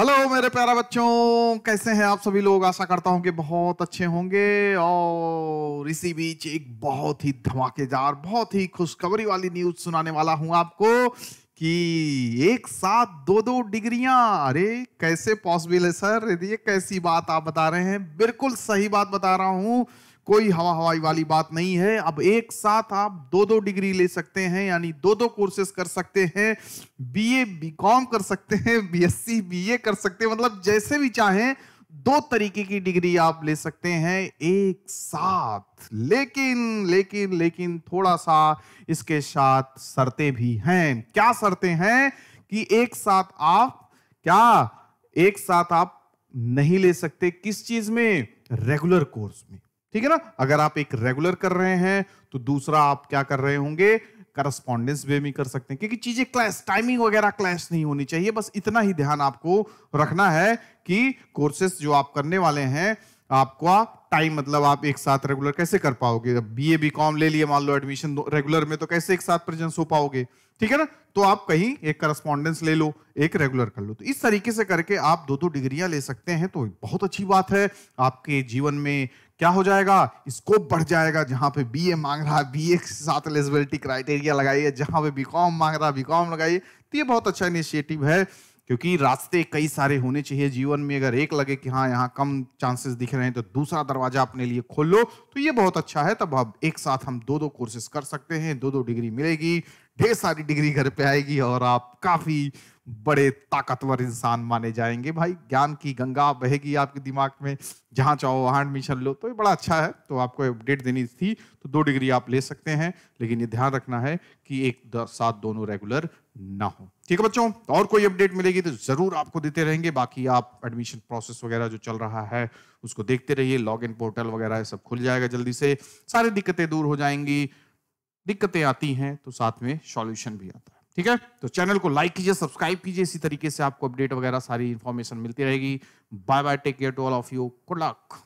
hello मेरे प्यारा बच्चों कैसे हैं आप सभी लोग आशा करता हूं कि बहुत अच्छे होंगे और इसी बीच एक बहुत ही धमाकेदार बहुत ही खुशखबरी वाली न्यूज सुनाने वाला हूं आपको कि एक साथ दो दो डिग्रियां अरे कैसे पॉसिबल है सर ये कैसी बात आप बता रहे हैं बिल्कुल सही बात बता रहा हूं कोई हवा हवाई वाली बात नहीं है अब एक साथ आप दो दो डिग्री ले सकते हैं यानी दो दो कोर्सेज कर सकते हैं बीए बीकॉम कर सकते हैं बीएससी बीए कर सकते हैं मतलब जैसे भी चाहें दो तरीके की डिग्री आप ले सकते हैं एक साथ लेकिन लेकिन लेकिन थोड़ा सा इसके साथ शर्तें भी हैं क्या शर्तें हैं कि एक साथ आप क्या एक साथ आप नहीं ले सकते किस चीज में रेगुलर कोर्स में ठीक है ना अगर आप एक रेगुलर कर रहे हैं तो दूसरा आप क्या कर रहे होंगे करस्पॉन्डेंस वे में कर सकते हैं क्योंकि चीजें क्लैश टाइमिंग वगैरह क्लैश नहीं होनी चाहिए बस इतना ही ध्यान आपको रखना है कि कोर्सेस जो आप करने वाले हैं आपका टाइम मतलब आप एक साथ रेगुलर कैसे कर पाओगे जब बी ए बी कॉम ले लिए मान लो एडमिशन रेगुलर में तो कैसे एक साथ प्रेजेंस हो पाओगे ठीक है ना तो आप कहीं एक करस्पॉन्डेंस ले लो एक रेगुलर कर लो तो इस तरीके से करके आप दो दो डिग्रियां ले सकते हैं तो बहुत अच्छी बात है आपके जीवन में क्या हो जाएगा स्कोप बढ़ जाएगा जहां पे बीए मांग रहा है बीए के साथ एलिजिबिलिटी क्राइटेरिया लगाइए जहां पे बीकॉम मांग रहा है बीकॉम लगाइए तो ये बहुत अच्छा इनिशिएटिव है क्योंकि रास्ते कई सारे होने चाहिए जीवन में अगर एक लगे कि हाँ यहाँ कम चांसेस दिख रहे हैं तो दूसरा दरवाजा अपने लिए खोल लो तो ये बहुत अच्छा है तब आप एक साथ हम दो दो कोर्सेस कर सकते हैं दो दो डिग्री मिलेगी ढेर सारी डिग्री घर पे आएगी और आप काफी बड़े ताकतवर इंसान माने जाएंगे भाई ज्ञान की गंगा बहेगी आपके दिमाग में जहाँ चाहो वहां एडमिशन लो तो ये बड़ा अच्छा है तो आपको अपडेट देनी थी तो दो डिग्री आप ले सकते हैं लेकिन ये ध्यान रखना है कि एक साथ दोनों रेगुलर ना हो ठीक है बच्चों और कोई अपडेट मिलेगी तो जरूर आपको देते रहेंगे बाकी आप एडमिशन प्रोसेस वगैरह जो चल रहा है उसको देखते रहिए लॉग इन पोर्टल वगैरह सब खुल जाएगा जल्दी से सारी दिक्कतें दूर हो जाएंगी दिक्कतें आती हैं तो साथ में सॉल्यूशन भी आता है ठीक है तो चैनल को लाइक कीजिए सब्सक्राइब कीजिए इसी तरीके से आपको अपडेट वगैरह सारी इन्फॉर्मेशन मिलती रहेगी bye bye take care to all of you good luck